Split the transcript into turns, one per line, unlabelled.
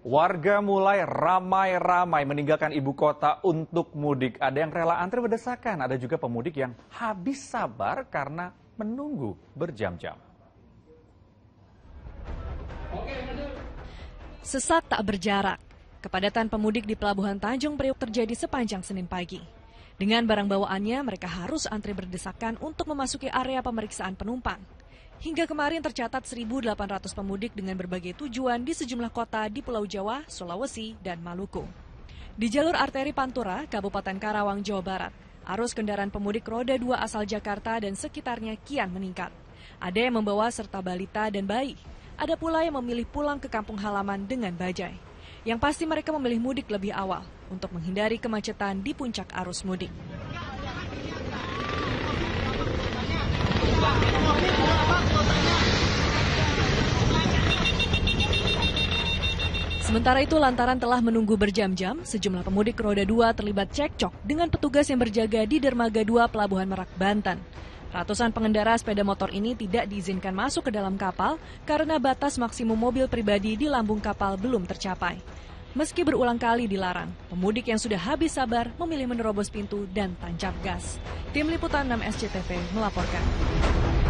Warga mulai ramai-ramai meninggalkan ibu kota untuk mudik. Ada yang rela antri berdesakan, ada juga pemudik yang habis sabar karena menunggu berjam-jam.
Sesat tak berjarak. Kepadatan pemudik di Pelabuhan Tanjung Priok terjadi sepanjang Senin pagi. Dengan barang bawaannya, mereka harus antri berdesakan untuk memasuki area pemeriksaan penumpang. Hingga kemarin tercatat 1.800 pemudik dengan berbagai tujuan di sejumlah kota di Pulau Jawa, Sulawesi, dan Maluku. Di jalur arteri Pantura, Kabupaten Karawang, Jawa Barat, arus kendaraan pemudik roda dua asal Jakarta dan sekitarnya kian meningkat. Ada yang membawa serta balita dan bayi. Ada pula yang memilih pulang ke kampung halaman dengan bajai. Yang pasti mereka memilih mudik lebih awal untuk menghindari kemacetan di puncak arus mudik. Sementara itu lantaran telah menunggu berjam-jam, sejumlah pemudik roda 2 terlibat cekcok dengan petugas yang berjaga di Dermaga 2 Pelabuhan Merak, Banten. Ratusan pengendara sepeda motor ini tidak diizinkan masuk ke dalam kapal karena batas maksimum mobil pribadi di lambung kapal belum tercapai. Meski berulang kali dilarang, pemudik yang sudah habis sabar memilih menerobos pintu dan tancap gas. Tim Liputan 6 SCTV melaporkan.